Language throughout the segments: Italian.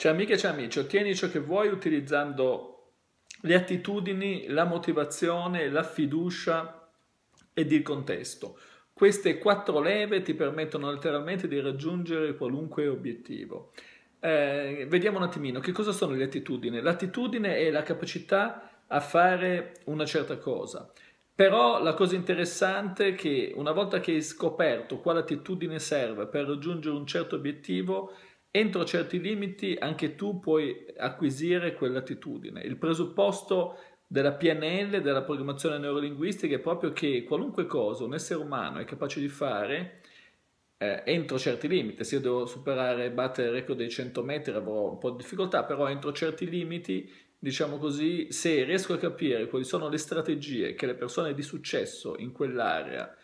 Cioè, amiche e cioè, amici, ottieni ciò che vuoi utilizzando le attitudini, la motivazione, la fiducia ed il contesto. Queste quattro leve ti permettono letteralmente di raggiungere qualunque obiettivo. Eh, vediamo un attimino che cosa sono le attitudini. L'attitudine è la capacità a fare una certa cosa. Però la cosa interessante è che una volta che hai scoperto quale attitudine serve per raggiungere un certo obiettivo, entro certi limiti anche tu puoi acquisire quell'attitudine. Il presupposto della PNL, della programmazione neurolinguistica, è proprio che qualunque cosa un essere umano è capace di fare eh, entro certi limiti. Se io devo superare, e battere il record dei 100 metri avrò un po' di difficoltà, però entro certi limiti, diciamo così, se riesco a capire quali sono le strategie che le persone di successo in quell'area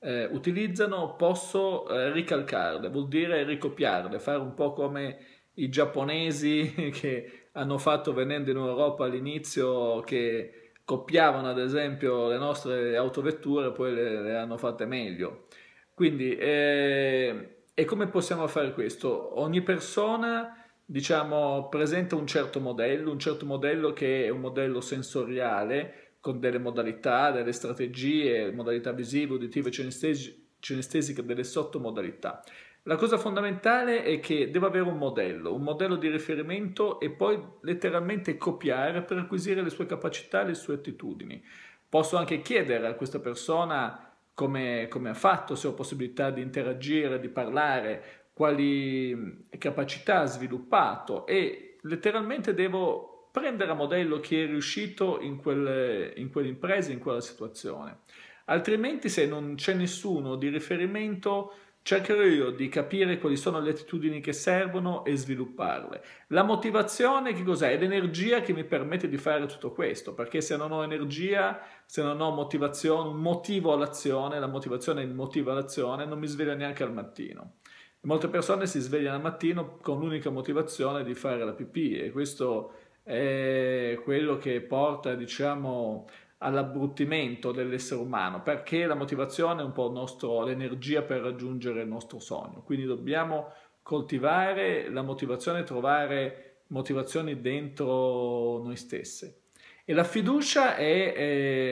eh, utilizzano posso eh, ricalcarle, vuol dire ricopiarle, fare un po' come i giapponesi che hanno fatto venendo in Europa all'inizio che copiavano ad esempio le nostre autovetture e poi le, le hanno fatte meglio. Quindi eh, e come possiamo fare questo? Ogni persona diciamo presenta un certo modello, un certo modello che è un modello sensoriale con delle modalità, delle strategie, modalità visive, uditive, cinestesiche, delle sottomodalità. La cosa fondamentale è che devo avere un modello, un modello di riferimento e poi letteralmente copiare per acquisire le sue capacità le sue attitudini. Posso anche chiedere a questa persona come, come ha fatto, se ho possibilità di interagire, di parlare, quali mm, capacità ha sviluppato e letteralmente devo prendere a modello chi è riuscito in, quelle, in quell'impresa, in quella situazione. Altrimenti se non c'è nessuno di riferimento cercherò io di capire quali sono le attitudini che servono e svilupparle. La motivazione che cos'è? È l'energia che mi permette di fare tutto questo, perché se non ho energia, se non ho motivazione, un motivo all'azione, la motivazione motiva il all'azione, non mi sveglio neanche al mattino. Molte persone si svegliano al mattino con l'unica motivazione di fare la pipì e questo è quello che porta, diciamo, all'abbruttimento dell'essere umano, perché la motivazione è un po' nostro, l'energia per raggiungere il nostro sogno. Quindi dobbiamo coltivare la motivazione, trovare motivazioni dentro noi stesse. E la fiducia è,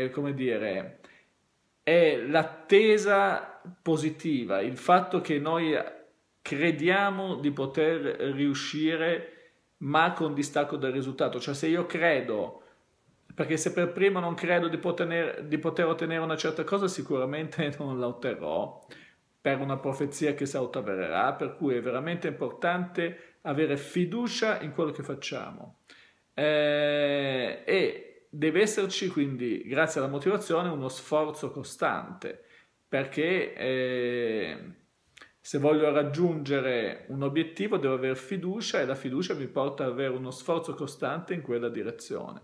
è come dire, è l'attesa positiva, il fatto che noi crediamo di poter riuscire a ma con distacco dal risultato. Cioè se io credo, perché se per primo non credo di poter, di poter ottenere una certa cosa, sicuramente non la otterrò per una profezia che si autoavvererà, per cui è veramente importante avere fiducia in quello che facciamo. Eh, e deve esserci quindi, grazie alla motivazione, uno sforzo costante, perché... Eh, se voglio raggiungere un obiettivo devo avere fiducia e la fiducia mi porta ad avere uno sforzo costante in quella direzione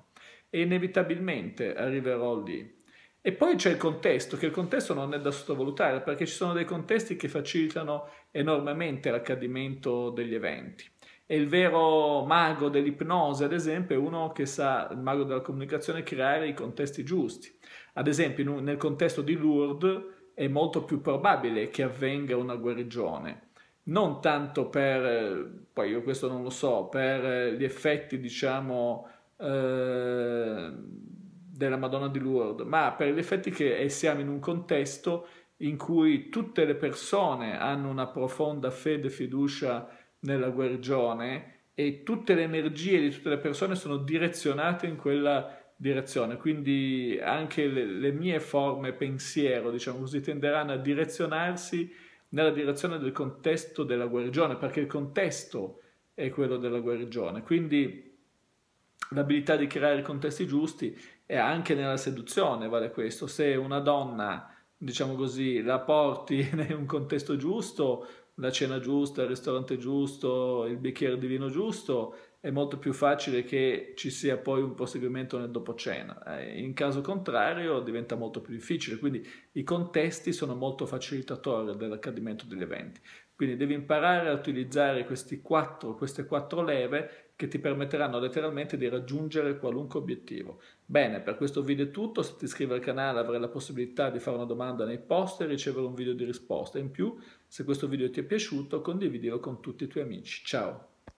e inevitabilmente arriverò lì. E poi c'è il contesto, che il contesto non è da sottovalutare perché ci sono dei contesti che facilitano enormemente l'accadimento degli eventi. E il vero mago dell'ipnosi, ad esempio, è uno che sa, il mago della comunicazione, creare i contesti giusti. Ad esempio, nel contesto di Lourdes, è molto più probabile che avvenga una guarigione. Non tanto per, poi io questo non lo so, per gli effetti, diciamo, eh, della Madonna di Lourdes, ma per gli effetti che eh, siamo in un contesto in cui tutte le persone hanno una profonda fede e fiducia nella guarigione e tutte le energie di tutte le persone sono direzionate in quella direzione, quindi anche le, le mie forme pensiero, diciamo così, tenderanno a direzionarsi nella direzione del contesto della guarigione, perché il contesto è quello della guarigione, quindi l'abilità di creare i contesti giusti è anche nella seduzione, vale questo, se una donna, diciamo così, la porti in un contesto giusto, la cena giusta, il ristorante giusto, il bicchiere di vino giusto, è molto più facile che ci sia poi un proseguimento nel dopo cena. Eh, in caso contrario diventa molto più difficile, quindi i contesti sono molto facilitatori dell'accadimento degli eventi. Quindi devi imparare a utilizzare quattro, queste quattro leve che ti permetteranno letteralmente di raggiungere qualunque obiettivo. Bene, per questo video è tutto, se ti iscrivi al canale avrai la possibilità di fare una domanda nei post e ricevere un video di risposta. In più, se questo video ti è piaciuto, condividilo con tutti i tuoi amici. Ciao!